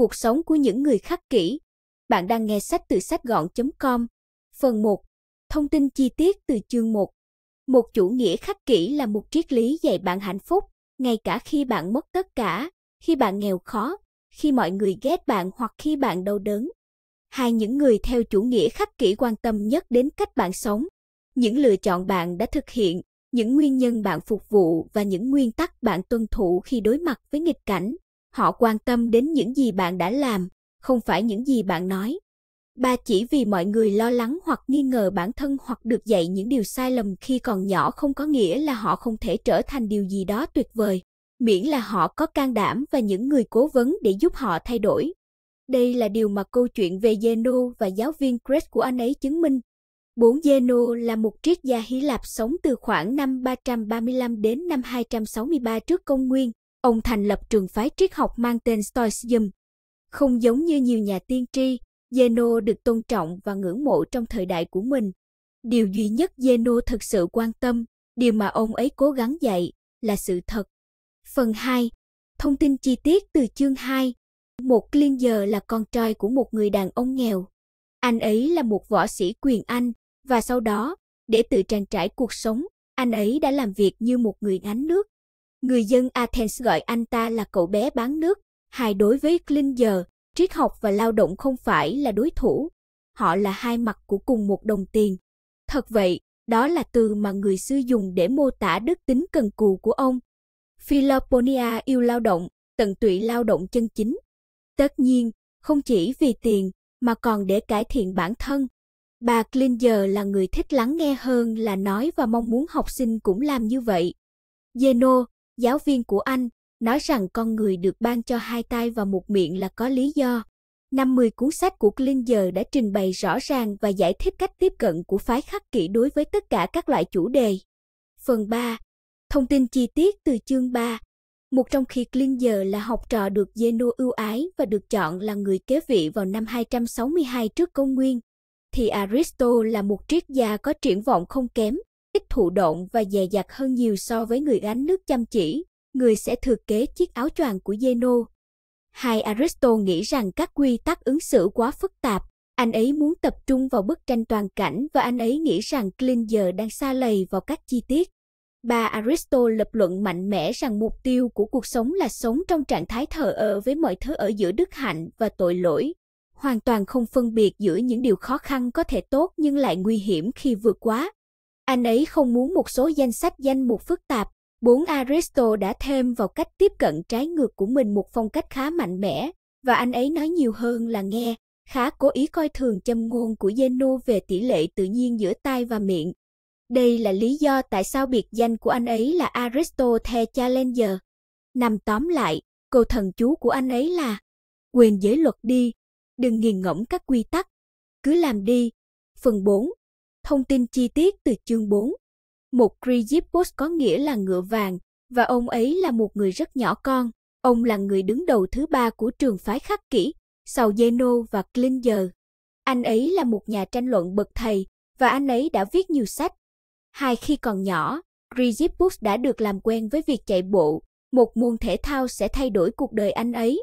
Cuộc sống của những người khắc kỷ. Bạn đang nghe sách từ sách gọn.com. Phần 1. Thông tin chi tiết từ chương 1. Một chủ nghĩa khắc kỷ là một triết lý dạy bạn hạnh phúc, ngay cả khi bạn mất tất cả, khi bạn nghèo khó, khi mọi người ghét bạn hoặc khi bạn đau đớn. Hai những người theo chủ nghĩa khắc kỷ quan tâm nhất đến cách bạn sống, những lựa chọn bạn đã thực hiện, những nguyên nhân bạn phục vụ và những nguyên tắc bạn tuân thủ khi đối mặt với nghịch cảnh. Họ quan tâm đến những gì bạn đã làm, không phải những gì bạn nói. Ba chỉ vì mọi người lo lắng hoặc nghi ngờ bản thân hoặc được dạy những điều sai lầm khi còn nhỏ không có nghĩa là họ không thể trở thành điều gì đó tuyệt vời, miễn là họ có can đảm và những người cố vấn để giúp họ thay đổi. Đây là điều mà câu chuyện về Zeno và giáo viên Craig của anh ấy chứng minh. Bốn Zeno là một triết gia Hy Lạp sống từ khoảng năm 335 đến năm 263 trước công nguyên. Ông thành lập trường phái triết học mang tên Stoicism. Không giống như nhiều nhà tiên tri, Zeno được tôn trọng và ngưỡng mộ trong thời đại của mình. Điều duy nhất Zeno thực sự quan tâm, điều mà ông ấy cố gắng dạy là sự thật. Phần 2. Thông tin chi tiết từ chương 2. Một liên giờ là con trai của một người đàn ông nghèo. Anh ấy là một võ sĩ quyền Anh và sau đó, để tự trang trải cuộc sống, anh ấy đã làm việc như một người gánh nước Người dân Athens gọi anh ta là cậu bé bán nước. Hai đối với Klinger, triết học và lao động không phải là đối thủ. Họ là hai mặt của cùng một đồng tiền. Thật vậy, đó là từ mà người xưa dùng để mô tả đức tính cần cù của ông. Philoponia yêu lao động, tận tụy lao động chân chính. Tất nhiên, không chỉ vì tiền, mà còn để cải thiện bản thân. Bà Klinger là người thích lắng nghe hơn là nói và mong muốn học sinh cũng làm như vậy. Zeno, giáo viên của anh, nói rằng con người được ban cho hai tay và một miệng là có lý do. 50 cuốn sách của Klinger đã trình bày rõ ràng và giải thích cách tiếp cận của phái khắc kỷ đối với tất cả các loại chủ đề. Phần 3. Thông tin chi tiết từ chương 3. Một trong khi Klinger là học trò được Zeno ưu ái và được chọn là người kế vị vào năm 262 trước công nguyên, thì Aristo là một triết gia có triển vọng không kém ít thụ động và dè dặt hơn nhiều so với người gánh nước chăm chỉ, người sẽ thừa kế chiếc áo choàng của Zeno. Hai Aristo nghĩ rằng các quy tắc ứng xử quá phức tạp, anh ấy muốn tập trung vào bức tranh toàn cảnh và anh ấy nghĩ rằng Clin giờ đang xa lầy vào các chi tiết. Ba Aristo lập luận mạnh mẽ rằng mục tiêu của cuộc sống là sống trong trạng thái thờ ơ với mọi thứ ở giữa đức hạnh và tội lỗi, hoàn toàn không phân biệt giữa những điều khó khăn có thể tốt nhưng lại nguy hiểm khi vượt quá anh ấy không muốn một số danh sách danh mục phức tạp. Bốn Aristo đã thêm vào cách tiếp cận trái ngược của mình một phong cách khá mạnh mẽ, và anh ấy nói nhiều hơn là nghe, khá cố ý coi thường châm ngôn của Zeno về tỷ lệ tự nhiên giữa tai và miệng. Đây là lý do tại sao biệt danh của anh ấy là Aristotle Challenger. Nằm tóm lại, câu thần chú của anh ấy là Quyền giới luật đi, đừng nghiền ngẫm các quy tắc, cứ làm đi. Phần 4 Thông tin chi tiết từ chương 4. Một Kriyipos có nghĩa là ngựa vàng, và ông ấy là một người rất nhỏ con. Ông là người đứng đầu thứ ba của trường phái khắc kỷ sau Zeno và Klinger. Anh ấy là một nhà tranh luận bậc thầy và anh ấy đã viết nhiều sách. Hai khi còn nhỏ, Grigippus đã được làm quen với việc chạy bộ, một môn thể thao sẽ thay đổi cuộc đời anh ấy.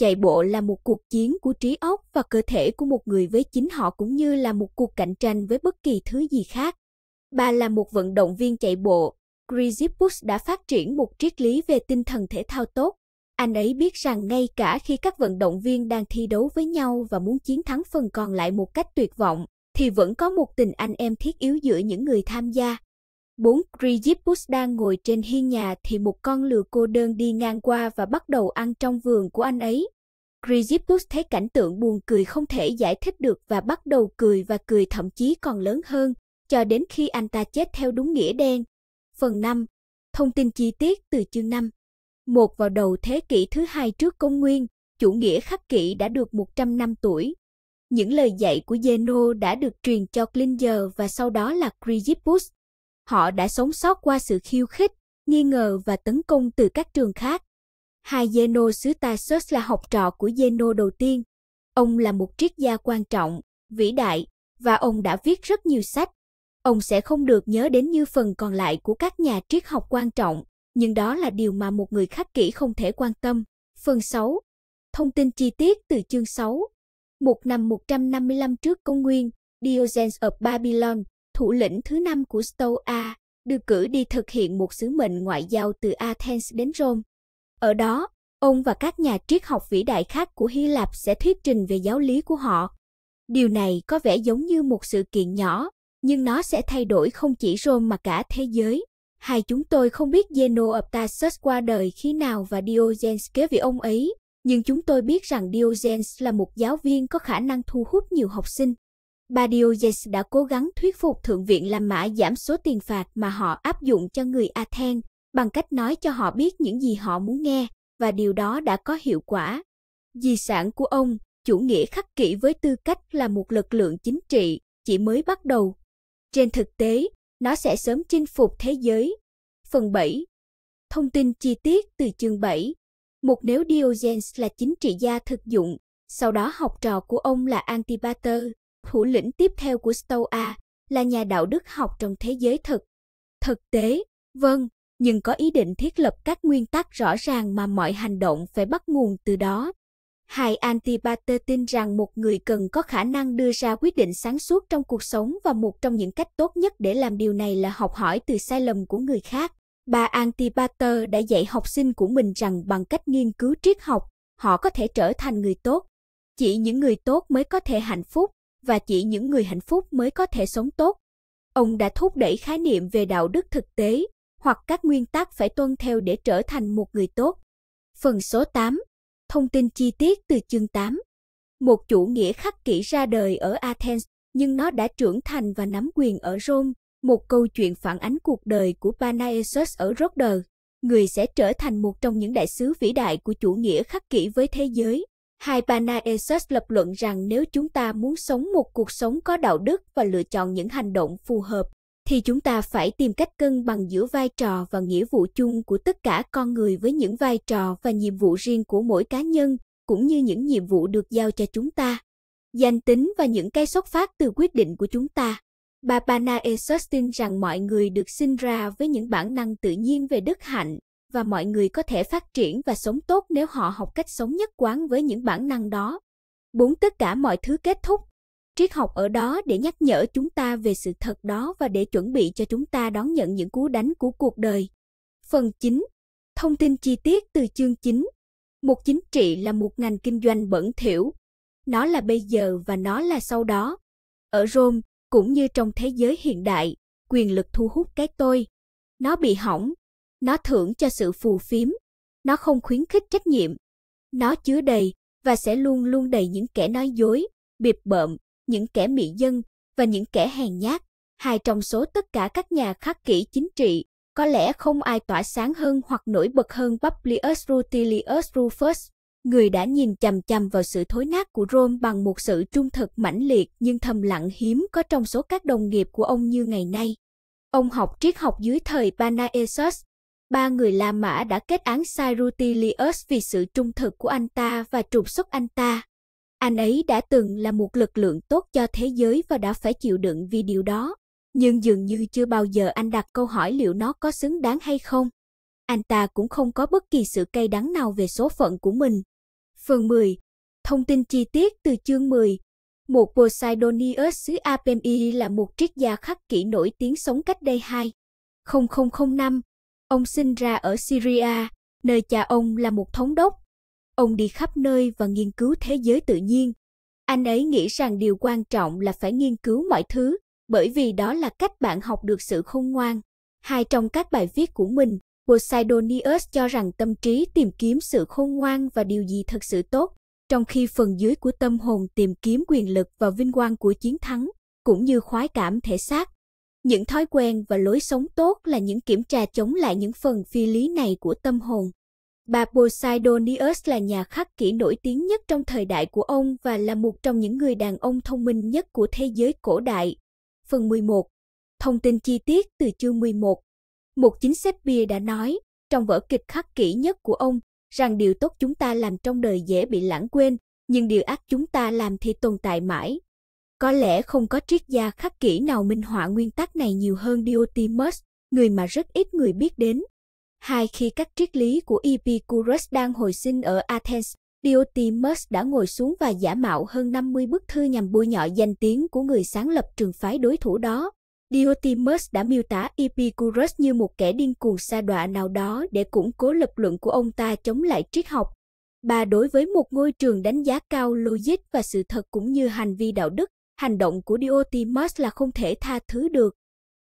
Chạy bộ là một cuộc chiến của trí óc và cơ thể của một người với chính họ cũng như là một cuộc cạnh tranh với bất kỳ thứ gì khác. Bà là một vận động viên chạy bộ. Grizippus đã phát triển một triết lý về tinh thần thể thao tốt. Anh ấy biết rằng ngay cả khi các vận động viên đang thi đấu với nhau và muốn chiến thắng phần còn lại một cách tuyệt vọng, thì vẫn có một tình anh em thiết yếu giữa những người tham gia. Bốn Kriyipus đang ngồi trên hiên nhà thì một con lừa cô đơn đi ngang qua và bắt đầu ăn trong vườn của anh ấy. Kriyipus thấy cảnh tượng buồn cười không thể giải thích được và bắt đầu cười và cười thậm chí còn lớn hơn, cho đến khi anh ta chết theo đúng nghĩa đen. Phần 5. Thông tin chi tiết từ chương 5 Một vào đầu thế kỷ thứ hai trước công nguyên, chủ nghĩa khắc kỷ đã được 100 năm tuổi. Những lời dạy của Zeno đã được truyền cho Klinger và sau đó là Chrysippus. Họ đã sống sót qua sự khiêu khích, nghi ngờ và tấn công từ các trường khác. Hai Zeno xứ Tarsus là học trò của Zeno đầu tiên. Ông là một triết gia quan trọng, vĩ đại, và ông đã viết rất nhiều sách. Ông sẽ không được nhớ đến như phần còn lại của các nhà triết học quan trọng, nhưng đó là điều mà một người khắc kỷ không thể quan tâm. Phần 6. Thông tin chi tiết từ chương 6. Một năm 155 trước công nguyên, Diogenes ở Babylon, thủ lĩnh thứ năm của Stoa, được cử đi thực hiện một sứ mệnh ngoại giao từ Athens đến Rome. Ở đó, ông và các nhà triết học vĩ đại khác của Hy Lạp sẽ thuyết trình về giáo lý của họ. Điều này có vẻ giống như một sự kiện nhỏ, nhưng nó sẽ thay đổi không chỉ Rome mà cả thế giới. Hai chúng tôi không biết Zeno of Tarsus qua đời khi nào và Diogenes kế vị ông ấy, nhưng chúng tôi biết rằng Diogenes là một giáo viên có khả năng thu hút nhiều học sinh bà Diogenes đã cố gắng thuyết phục Thượng viện La Mã giảm số tiền phạt mà họ áp dụng cho người Athen bằng cách nói cho họ biết những gì họ muốn nghe và điều đó đã có hiệu quả. Di sản của ông, chủ nghĩa khắc kỷ với tư cách là một lực lượng chính trị, chỉ mới bắt đầu. Trên thực tế, nó sẽ sớm chinh phục thế giới. Phần 7. Thông tin chi tiết từ chương 7. Một nếu Diogenes là chính trị gia thực dụng, sau đó học trò của ông là Antipater Thủ lĩnh tiếp theo của Stoa là nhà đạo đức học trong thế giới thực. Thực tế, vâng, nhưng có ý định thiết lập các nguyên tắc rõ ràng mà mọi hành động phải bắt nguồn từ đó. Hai Antipater tin rằng một người cần có khả năng đưa ra quyết định sáng suốt trong cuộc sống và một trong những cách tốt nhất để làm điều này là học hỏi từ sai lầm của người khác. Bà Antipater đã dạy học sinh của mình rằng bằng cách nghiên cứu triết học, họ có thể trở thành người tốt. Chỉ những người tốt mới có thể hạnh phúc và chỉ những người hạnh phúc mới có thể sống tốt. Ông đã thúc đẩy khái niệm về đạo đức thực tế hoặc các nguyên tắc phải tuân theo để trở thành một người tốt. Phần số 8. Thông tin chi tiết từ chương 8. Một chủ nghĩa khắc kỷ ra đời ở Athens, nhưng nó đã trưởng thành và nắm quyền ở Rome, một câu chuyện phản ánh cuộc đời của Panaeus ở Rhodes người sẽ trở thành một trong những đại sứ vĩ đại của chủ nghĩa khắc kỷ với thế giới. Hai Panaesus lập luận rằng nếu chúng ta muốn sống một cuộc sống có đạo đức và lựa chọn những hành động phù hợp, thì chúng ta phải tìm cách cân bằng giữa vai trò và nghĩa vụ chung của tất cả con người với những vai trò và nhiệm vụ riêng của mỗi cá nhân, cũng như những nhiệm vụ được giao cho chúng ta. Danh tính và những cái xuất phát từ quyết định của chúng ta. Bà Panaesus tin rằng mọi người được sinh ra với những bản năng tự nhiên về đức hạnh, và mọi người có thể phát triển và sống tốt nếu họ học cách sống nhất quán với những bản năng đó. 4. Tất cả mọi thứ kết thúc. Triết học ở đó để nhắc nhở chúng ta về sự thật đó và để chuẩn bị cho chúng ta đón nhận những cú đánh của cuộc đời. Phần 9. Thông tin chi tiết từ chương 9. Một chính trị là một ngành kinh doanh bẩn thỉu. Nó là bây giờ và nó là sau đó. Ở Rome, cũng như trong thế giới hiện đại, quyền lực thu hút cái tôi. Nó bị hỏng nó thưởng cho sự phù phiếm, nó không khuyến khích trách nhiệm. Nó chứa đầy và sẽ luôn luôn đầy những kẻ nói dối, bịp bợm, những kẻ mị dân và những kẻ hèn nhát. Hai trong số tất cả các nhà khắc kỷ chính trị, có lẽ không ai tỏa sáng hơn hoặc nổi bật hơn Publius Rutilius Rufus, người đã nhìn chằm chằm vào sự thối nát của Rome bằng một sự trung thực mãnh liệt nhưng thầm lặng hiếm có trong số các đồng nghiệp của ông như ngày nay. Ông học triết học dưới thời Panaeus, ba người La Mã đã kết án Cyrutilius vì sự trung thực của anh ta và trục xuất anh ta. Anh ấy đã từng là một lực lượng tốt cho thế giới và đã phải chịu đựng vì điều đó. Nhưng dường như chưa bao giờ anh đặt câu hỏi liệu nó có xứng đáng hay không. Anh ta cũng không có bất kỳ sự cay đắng nào về số phận của mình. Phần 10. Thông tin chi tiết từ chương 10. Một Poseidonius xứ Apemi là một triết gia khắc kỷ nổi tiếng sống cách đây 2. 0005 Ông sinh ra ở Syria, nơi cha ông là một thống đốc. Ông đi khắp nơi và nghiên cứu thế giới tự nhiên. Anh ấy nghĩ rằng điều quan trọng là phải nghiên cứu mọi thứ, bởi vì đó là cách bạn học được sự khôn ngoan. Hai trong các bài viết của mình, Posidonius cho rằng tâm trí tìm kiếm sự khôn ngoan và điều gì thật sự tốt, trong khi phần dưới của tâm hồn tìm kiếm quyền lực và vinh quang của chiến thắng, cũng như khoái cảm thể xác. Những thói quen và lối sống tốt là những kiểm tra chống lại những phần phi lý này của tâm hồn. Bà Poseidonius là nhà khắc kỷ nổi tiếng nhất trong thời đại của ông và là một trong những người đàn ông thông minh nhất của thế giới cổ đại. Phần 11. Thông tin chi tiết từ chương 11. Một chính bia đã nói, trong vở kịch khắc kỷ nhất của ông, rằng điều tốt chúng ta làm trong đời dễ bị lãng quên, nhưng điều ác chúng ta làm thì tồn tại mãi. Có lẽ không có triết gia khắc kỹ nào minh họa nguyên tắc này nhiều hơn Diotimus, người mà rất ít người biết đến. Hai khi các triết lý của Epicurus đang hồi sinh ở Athens, Diotimus đã ngồi xuống và giả mạo hơn 50 bức thư nhằm bôi nhọ danh tiếng của người sáng lập trường phái đối thủ đó. Diotimus đã miêu tả Epicurus như một kẻ điên cuồng sa đọa nào đó để củng cố lập luận của ông ta chống lại triết học. Bà đối với một ngôi trường đánh giá cao logic và sự thật cũng như hành vi đạo đức, hành động của Diotimus là không thể tha thứ được.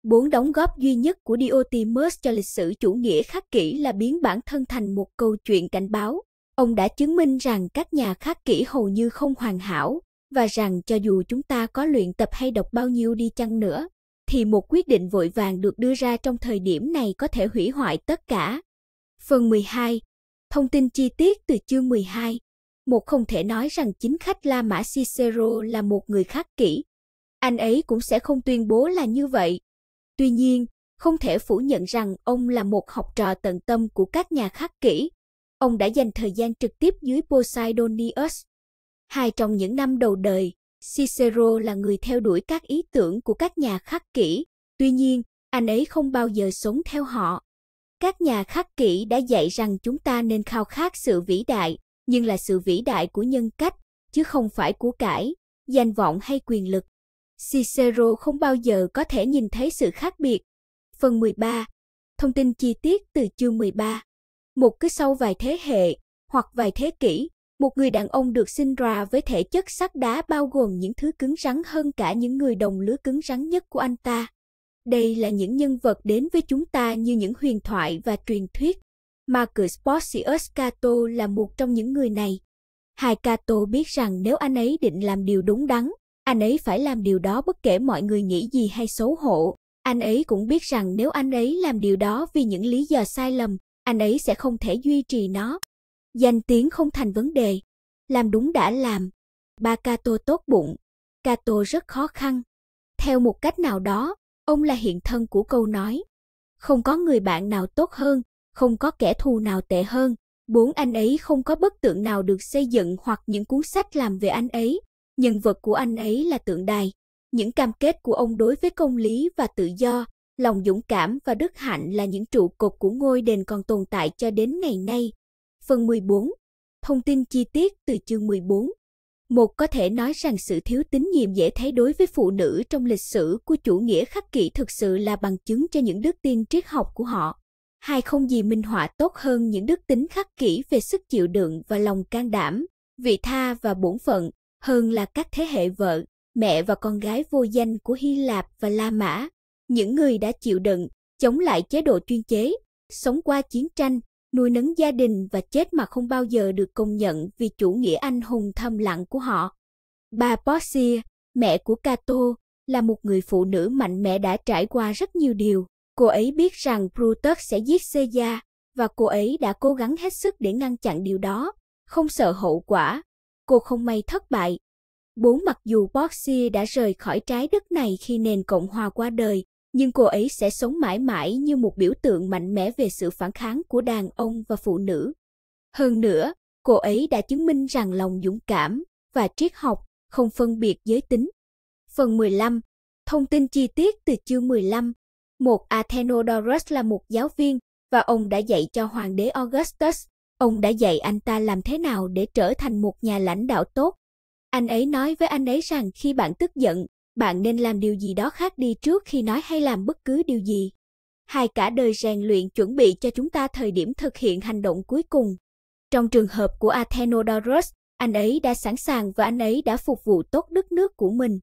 Bốn đóng góp duy nhất của Diotimus cho lịch sử chủ nghĩa khắc kỷ là biến bản thân thành một câu chuyện cảnh báo. Ông đã chứng minh rằng các nhà khắc kỷ hầu như không hoàn hảo và rằng cho dù chúng ta có luyện tập hay đọc bao nhiêu đi chăng nữa, thì một quyết định vội vàng được đưa ra trong thời điểm này có thể hủy hoại tất cả. Phần 12. Thông tin chi tiết từ chương 12 một không thể nói rằng chính khách La Mã Cicero là một người khắc kỷ. Anh ấy cũng sẽ không tuyên bố là như vậy. Tuy nhiên, không thể phủ nhận rằng ông là một học trò tận tâm của các nhà khắc kỷ. Ông đã dành thời gian trực tiếp dưới Posidonius. Hai trong những năm đầu đời, Cicero là người theo đuổi các ý tưởng của các nhà khắc kỷ. Tuy nhiên, anh ấy không bao giờ sống theo họ. Các nhà khắc kỷ đã dạy rằng chúng ta nên khao khát sự vĩ đại, nhưng là sự vĩ đại của nhân cách, chứ không phải của cải, danh vọng hay quyền lực. Cicero không bao giờ có thể nhìn thấy sự khác biệt. Phần 13. Thông tin chi tiết từ chương 13. Một cứ sau vài thế hệ hoặc vài thế kỷ, một người đàn ông được sinh ra với thể chất sắt đá bao gồm những thứ cứng rắn hơn cả những người đồng lứa cứng rắn nhất của anh ta. Đây là những nhân vật đến với chúng ta như những huyền thoại và truyền thuyết, Marcus Porcius Cato là một trong những người này. Hai Cato biết rằng nếu anh ấy định làm điều đúng đắn, anh ấy phải làm điều đó bất kể mọi người nghĩ gì hay xấu hổ. Anh ấy cũng biết rằng nếu anh ấy làm điều đó vì những lý do sai lầm, anh ấy sẽ không thể duy trì nó. Danh tiếng không thành vấn đề. Làm đúng đã làm. Ba Cato tốt bụng. Cato rất khó khăn. Theo một cách nào đó, ông là hiện thân của câu nói. Không có người bạn nào tốt hơn, không có kẻ thù nào tệ hơn. Bốn anh ấy không có bức tượng nào được xây dựng hoặc những cuốn sách làm về anh ấy. Nhân vật của anh ấy là tượng đài. Những cam kết của ông đối với công lý và tự do, lòng dũng cảm và đức hạnh là những trụ cột của ngôi đền còn tồn tại cho đến ngày nay. Phần 14. Thông tin chi tiết từ chương 14. Một có thể nói rằng sự thiếu tín nhiệm dễ thấy đối với phụ nữ trong lịch sử của chủ nghĩa khắc kỷ thực sự là bằng chứng cho những đức tin triết học của họ hai không gì minh họa tốt hơn những đức tính khắc kỷ về sức chịu đựng và lòng can đảm, vị tha và bổn phận hơn là các thế hệ vợ, mẹ và con gái vô danh của Hy Lạp và La Mã. Những người đã chịu đựng, chống lại chế độ chuyên chế, sống qua chiến tranh, nuôi nấng gia đình và chết mà không bao giờ được công nhận vì chủ nghĩa anh hùng thầm lặng của họ. Bà Posia, mẹ của Cato, là một người phụ nữ mạnh mẽ đã trải qua rất nhiều điều. Cô ấy biết rằng Brutus sẽ giết Caesar và cô ấy đã cố gắng hết sức để ngăn chặn điều đó, không sợ hậu quả. Cô không may thất bại. Bốn mặc dù Borgia đã rời khỏi trái đất này khi nền Cộng hòa qua đời, nhưng cô ấy sẽ sống mãi mãi như một biểu tượng mạnh mẽ về sự phản kháng của đàn ông và phụ nữ. Hơn nữa, cô ấy đã chứng minh rằng lòng dũng cảm và triết học không phân biệt giới tính. Phần 15. Thông tin chi tiết từ chương 15 một Athenodorus là một giáo viên và ông đã dạy cho hoàng đế Augustus. Ông đã dạy anh ta làm thế nào để trở thành một nhà lãnh đạo tốt. Anh ấy nói với anh ấy rằng khi bạn tức giận, bạn nên làm điều gì đó khác đi trước khi nói hay làm bất cứ điều gì. Hai cả đời rèn luyện chuẩn bị cho chúng ta thời điểm thực hiện hành động cuối cùng. Trong trường hợp của Athenodorus, anh ấy đã sẵn sàng và anh ấy đã phục vụ tốt đất nước của mình.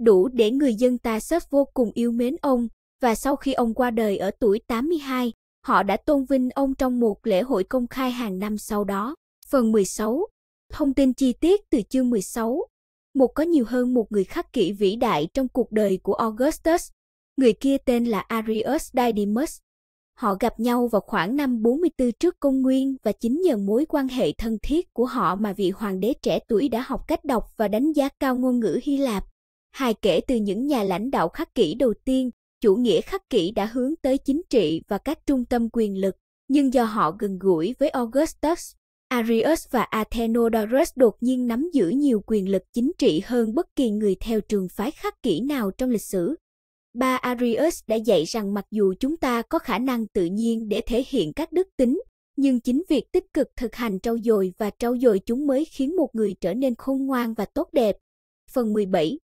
Đủ để người dân ta sớt vô cùng yêu mến ông và sau khi ông qua đời ở tuổi 82, họ đã tôn vinh ông trong một lễ hội công khai hàng năm sau đó. Phần 16. Thông tin chi tiết từ chương 16. Một có nhiều hơn một người khắc kỷ vĩ đại trong cuộc đời của Augustus. Người kia tên là Arius Didymus. Họ gặp nhau vào khoảng năm 44 trước công nguyên và chính nhờ mối quan hệ thân thiết của họ mà vị hoàng đế trẻ tuổi đã học cách đọc và đánh giá cao ngôn ngữ Hy Lạp. Hai kể từ những nhà lãnh đạo khắc kỷ đầu tiên, chủ nghĩa khắc kỷ đã hướng tới chính trị và các trung tâm quyền lực, nhưng do họ gần gũi với Augustus, Arius và Athenodorus đột nhiên nắm giữ nhiều quyền lực chính trị hơn bất kỳ người theo trường phái khắc kỷ nào trong lịch sử. Ba Arius đã dạy rằng mặc dù chúng ta có khả năng tự nhiên để thể hiện các đức tính, nhưng chính việc tích cực thực hành trau dồi và trau dồi chúng mới khiến một người trở nên khôn ngoan và tốt đẹp. Phần 17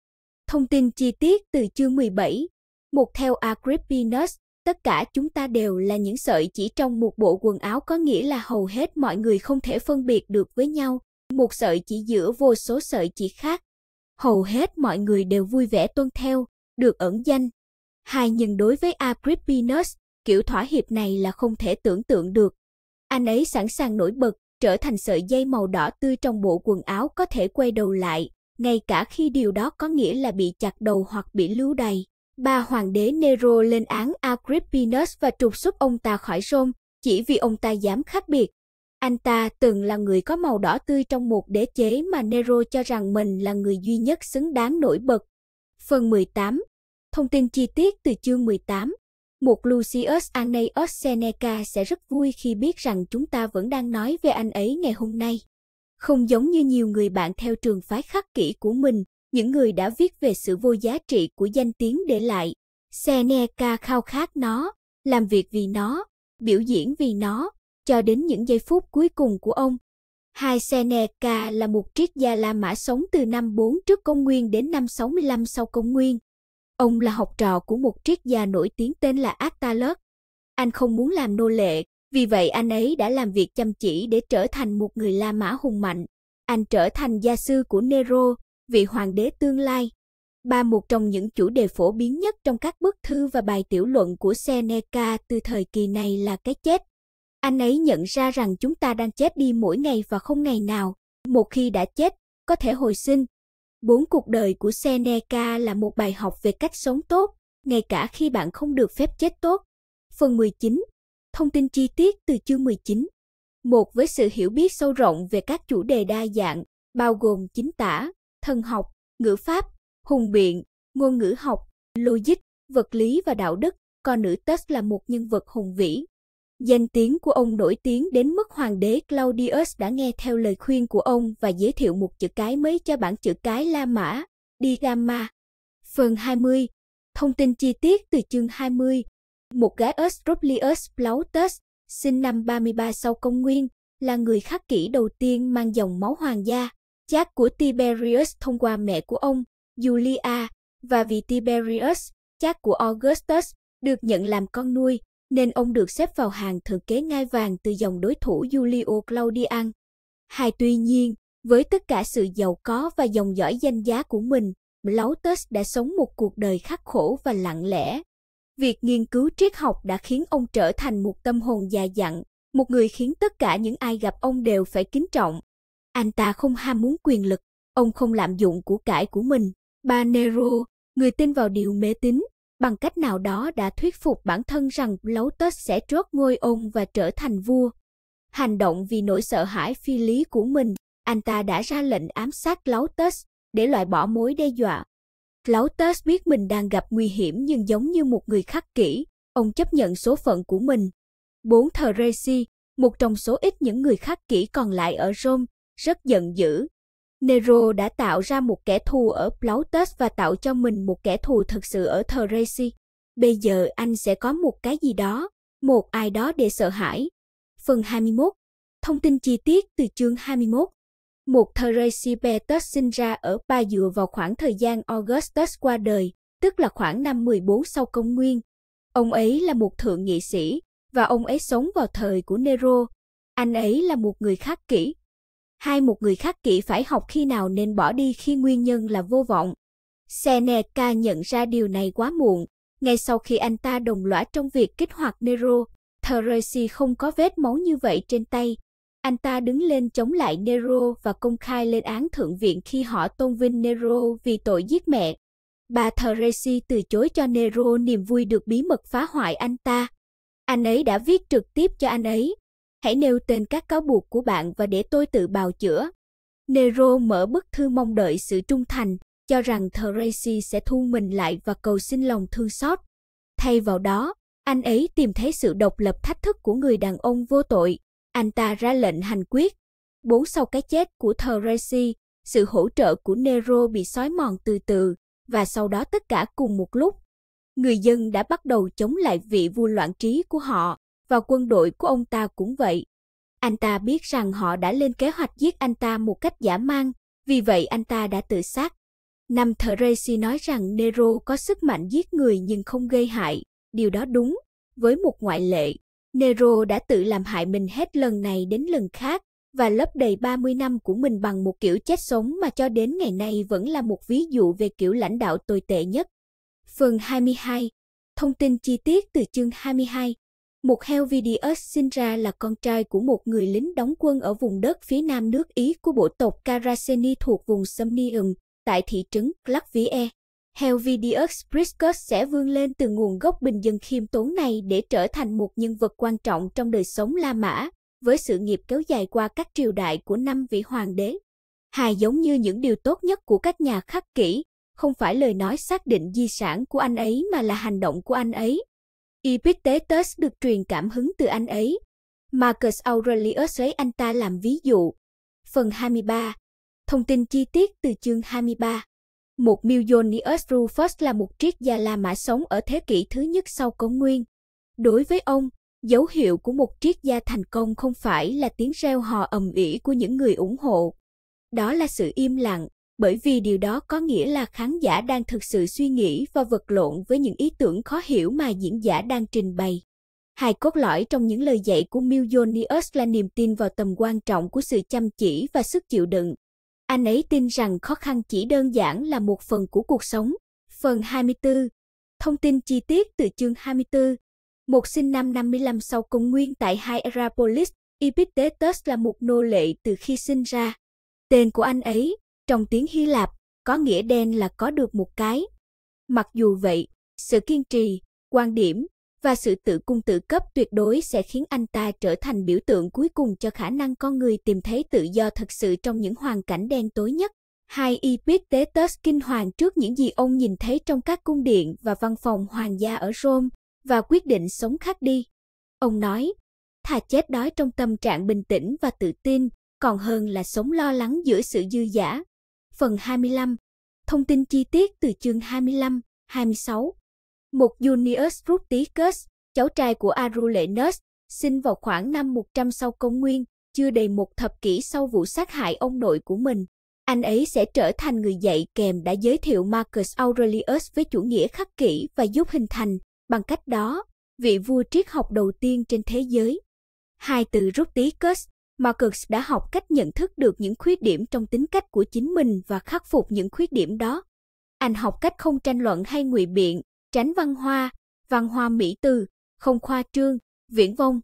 Thông tin chi tiết từ chương 17 một theo Agrippinus, tất cả chúng ta đều là những sợi chỉ trong một bộ quần áo có nghĩa là hầu hết mọi người không thể phân biệt được với nhau, một sợi chỉ giữa vô số sợi chỉ khác. Hầu hết mọi người đều vui vẻ tuân theo, được ẩn danh. Hai nhưng đối với Agrippinus, kiểu thỏa hiệp này là không thể tưởng tượng được. Anh ấy sẵn sàng nổi bật, trở thành sợi dây màu đỏ tươi trong bộ quần áo có thể quay đầu lại, ngay cả khi điều đó có nghĩa là bị chặt đầu hoặc bị lưu đày ba hoàng đế Nero lên án Agrippinus và trục xuất ông ta khỏi Rome chỉ vì ông ta dám khác biệt. Anh ta từng là người có màu đỏ tươi trong một đế chế mà Nero cho rằng mình là người duy nhất xứng đáng nổi bật. Phần 18 Thông tin chi tiết từ chương 18 Một Lucius Aneius Seneca sẽ rất vui khi biết rằng chúng ta vẫn đang nói về anh ấy ngày hôm nay. Không giống như nhiều người bạn theo trường phái khắc kỷ của mình, những người đã viết về sự vô giá trị của danh tiếng để lại. Seneca khao khát nó, làm việc vì nó, biểu diễn vì nó, cho đến những giây phút cuối cùng của ông. Hai Seneca là một triết gia La Mã sống từ năm 4 trước công nguyên đến năm 65 sau công nguyên. Ông là học trò của một triết gia nổi tiếng tên là Attalus. Anh không muốn làm nô lệ, vì vậy anh ấy đã làm việc chăm chỉ để trở thành một người La Mã hùng mạnh. Anh trở thành gia sư của Nero, vị hoàng đế tương lai. Ba một trong những chủ đề phổ biến nhất trong các bức thư và bài tiểu luận của Seneca từ thời kỳ này là cái chết. Anh ấy nhận ra rằng chúng ta đang chết đi mỗi ngày và không ngày nào, một khi đã chết, có thể hồi sinh. Bốn cuộc đời của Seneca là một bài học về cách sống tốt, ngay cả khi bạn không được phép chết tốt. Phần 19. Thông tin chi tiết từ chương 19. Một với sự hiểu biết sâu rộng về các chủ đề đa dạng, bao gồm chính tả, thần học, ngữ pháp, hùng biện, ngôn ngữ học, logic, vật lý và đạo đức, Con nữ Tess là một nhân vật hùng vĩ. Danh tiếng của ông nổi tiếng đến mức hoàng đế Claudius đã nghe theo lời khuyên của ông và giới thiệu một chữ cái mới cho bản chữ cái La Mã, Di Gamma. Phần 20 Thông tin chi tiết từ chương 20 Một gái Estruplius Plautus, sinh năm 33 sau công nguyên, là người khắc kỷ đầu tiên mang dòng máu hoàng gia. Giác của Tiberius thông qua mẹ của ông, Julia, và vì Tiberius, chác của Augustus, được nhận làm con nuôi, nên ông được xếp vào hàng thừa kế ngai vàng từ dòng đối thủ Julio Claudian. Hai tuy nhiên, với tất cả sự giàu có và dòng dõi danh giá của mình, Plautus đã sống một cuộc đời khắc khổ và lặng lẽ. Việc nghiên cứu triết học đã khiến ông trở thành một tâm hồn già dặn, một người khiến tất cả những ai gặp ông đều phải kính trọng. Anh ta không ham muốn quyền lực, ông không lạm dụng của cải của mình. Bà Nero, người tin vào điều mê tín, bằng cách nào đó đã thuyết phục bản thân rằng Plautus sẽ trót ngôi ông và trở thành vua. Hành động vì nỗi sợ hãi phi lý của mình, anh ta đã ra lệnh ám sát Plautus để loại bỏ mối đe dọa. Plautus biết mình đang gặp nguy hiểm nhưng giống như một người khắc kỷ, ông chấp nhận số phận của mình. Bốn thờ Resi, một trong số ít những người khắc kỷ còn lại ở Rome, rất giận dữ. Nero đã tạo ra một kẻ thù ở Plautus và tạo cho mình một kẻ thù thực sự ở Thraci. Bây giờ anh sẽ có một cái gì đó, một ai đó để sợ hãi. Phần 21 Thông tin chi tiết từ chương 21 Một Theresipetus sinh ra ở Ba dựa vào khoảng thời gian Augustus qua đời, tức là khoảng năm 14 sau công nguyên. Ông ấy là một thượng nghị sĩ, và ông ấy sống vào thời của Nero. Anh ấy là một người khắc kỷ, Hai một người khác kỹ phải học khi nào nên bỏ đi khi nguyên nhân là vô vọng. Seneca nhận ra điều này quá muộn, ngay sau khi anh ta đồng lõa trong việc kích hoạt Nero, Theresi không có vết máu như vậy trên tay. Anh ta đứng lên chống lại Nero và công khai lên án thượng viện khi họ tôn vinh Nero vì tội giết mẹ. Bà Theresi từ chối cho Nero niềm vui được bí mật phá hoại anh ta. Anh ấy đã viết trực tiếp cho anh ấy, Hãy nêu tên các cáo buộc của bạn và để tôi tự bào chữa. Nero mở bức thư mong đợi sự trung thành, cho rằng Tracy sẽ thu mình lại và cầu xin lòng thương xót. Thay vào đó, anh ấy tìm thấy sự độc lập thách thức của người đàn ông vô tội. Anh ta ra lệnh hành quyết. Bốn sau cái chết của Tracy, sự hỗ trợ của Nero bị xói mòn từ từ, và sau đó tất cả cùng một lúc. Người dân đã bắt đầu chống lại vị vua loạn trí của họ và quân đội của ông ta cũng vậy. Anh ta biết rằng họ đã lên kế hoạch giết anh ta một cách giả mang, vì vậy anh ta đã tự sát. Năm Racy nói rằng Nero có sức mạnh giết người nhưng không gây hại, điều đó đúng, với một ngoại lệ. Nero đã tự làm hại mình hết lần này đến lần khác và lấp đầy 30 năm của mình bằng một kiểu chết sống mà cho đến ngày nay vẫn là một ví dụ về kiểu lãnh đạo tồi tệ nhất. Phần 22 Thông tin chi tiết từ chương 22 một Helvidius sinh ra là con trai của một người lính đóng quân ở vùng đất phía nam nước Ý của bộ tộc Caraceni thuộc vùng Samnium, tại thị trấn Clavie. Helvidius Priscus sẽ vươn lên từ nguồn gốc bình dân khiêm tốn này để trở thành một nhân vật quan trọng trong đời sống La Mã, với sự nghiệp kéo dài qua các triều đại của năm vị hoàng đế. Hài giống như những điều tốt nhất của các nhà khắc kỷ, không phải lời nói xác định di sản của anh ấy mà là hành động của anh ấy, Epictetus được truyền cảm hứng từ anh ấy. Marcus Aurelius lấy anh ta làm ví dụ. Phần 23. Thông tin chi tiết từ chương 23. Một Millionius Rufus là một triết gia La Mã sống ở thế kỷ thứ nhất sau công nguyên. Đối với ông, dấu hiệu của một triết gia thành công không phải là tiếng reo hò ầm ĩ của những người ủng hộ. Đó là sự im lặng, bởi vì điều đó có nghĩa là khán giả đang thực sự suy nghĩ và vật lộn với những ý tưởng khó hiểu mà diễn giả đang trình bày. Hai cốt lõi trong những lời dạy của Millonius là niềm tin vào tầm quan trọng của sự chăm chỉ và sức chịu đựng. Anh ấy tin rằng khó khăn chỉ đơn giản là một phần của cuộc sống. Phần 24 Thông tin chi tiết từ chương 24 Một sinh năm 55 sau công nguyên tại Hierapolis, Epictetus là một nô lệ từ khi sinh ra. Tên của anh ấy, trong tiếng Hy Lạp, có nghĩa đen là có được một cái. Mặc dù vậy, sự kiên trì, quan điểm và sự tự cung tự cấp tuyệt đối sẽ khiến anh ta trở thành biểu tượng cuối cùng cho khả năng con người tìm thấy tự do thật sự trong những hoàn cảnh đen tối nhất. Hai y tế Epictetus kinh hoàng trước những gì ông nhìn thấy trong các cung điện và văn phòng hoàng gia ở Rome và quyết định sống khác đi. Ông nói, thà chết đói trong tâm trạng bình tĩnh và tự tin, còn hơn là sống lo lắng giữa sự dư giả phần 25. Thông tin chi tiết từ chương 25, 26. Một Junius Rusticus, cháu trai của Arulenus, sinh vào khoảng năm 100 sau công nguyên, chưa đầy một thập kỷ sau vụ sát hại ông nội của mình. Anh ấy sẽ trở thành người dạy kèm đã giới thiệu Marcus Aurelius với chủ nghĩa khắc kỷ và giúp hình thành, bằng cách đó, vị vua triết học đầu tiên trên thế giới. Hai từ Rusticus Marcus đã học cách nhận thức được những khuyết điểm trong tính cách của chính mình và khắc phục những khuyết điểm đó. Anh học cách không tranh luận hay ngụy biện, tránh văn hoa, văn hoa mỹ từ, không khoa trương, viễn vông.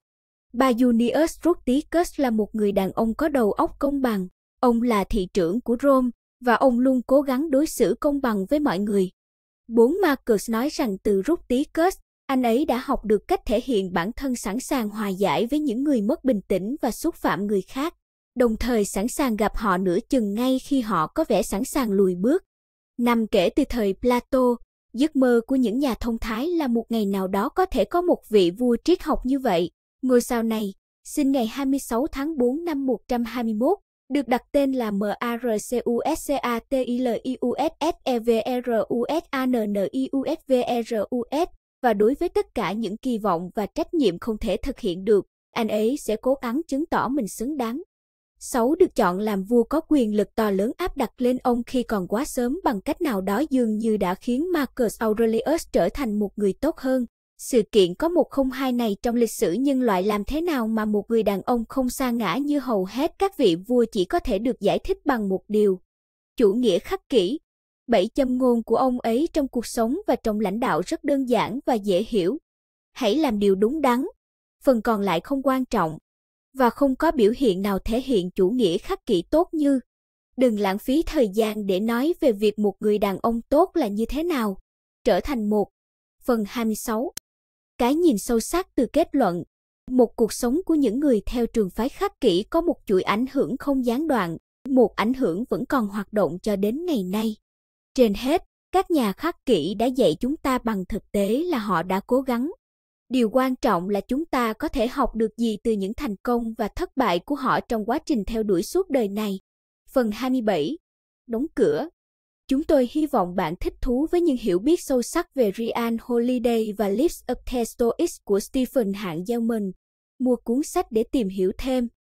Bà Junius Rusticus là một người đàn ông có đầu óc công bằng. Ông là thị trưởng của Rome và ông luôn cố gắng đối xử công bằng với mọi người. Bốn Marcus nói rằng từ Rusticus anh ấy đã học được cách thể hiện bản thân sẵn sàng hòa giải với những người mất bình tĩnh và xúc phạm người khác, đồng thời sẵn sàng gặp họ nửa chừng ngay khi họ có vẻ sẵn sàng lùi bước. Nằm kể từ thời Plato, giấc mơ của những nhà thông thái là một ngày nào đó có thể có một vị vua triết học như vậy. Ngôi sao này, sinh ngày 26 tháng 4 năm 121, được đặt tên là M A A A R R R C C U U U U U S S S S T I I I L E V V N N S và đối với tất cả những kỳ vọng và trách nhiệm không thể thực hiện được, anh ấy sẽ cố gắng chứng tỏ mình xứng đáng. Sáu được chọn làm vua có quyền lực to lớn áp đặt lên ông khi còn quá sớm bằng cách nào đó dường như đã khiến Marcus Aurelius trở thành một người tốt hơn. Sự kiện có một không hai này trong lịch sử nhân loại làm thế nào mà một người đàn ông không sa ngã như hầu hết các vị vua chỉ có thể được giải thích bằng một điều. Chủ nghĩa khắc kỷ, Bảy châm ngôn của ông ấy trong cuộc sống và trong lãnh đạo rất đơn giản và dễ hiểu. Hãy làm điều đúng đắn, phần còn lại không quan trọng và không có biểu hiện nào thể hiện chủ nghĩa khắc kỷ tốt như đừng lãng phí thời gian để nói về việc một người đàn ông tốt là như thế nào, trở thành một. Phần 26. Cái nhìn sâu sắc từ kết luận. Một cuộc sống của những người theo trường phái khắc kỷ có một chuỗi ảnh hưởng không gián đoạn, một ảnh hưởng vẫn còn hoạt động cho đến ngày nay. Trên hết, các nhà khắc kỷ đã dạy chúng ta bằng thực tế là họ đã cố gắng. Điều quan trọng là chúng ta có thể học được gì từ những thành công và thất bại của họ trong quá trình theo đuổi suốt đời này. Phần 27. Đóng cửa. Chúng tôi hy vọng bạn thích thú với những hiểu biết sâu sắc về Ryan Holiday và Lips of the Stoics của Stephen Hạng Gelman. Mua cuốn sách để tìm hiểu thêm.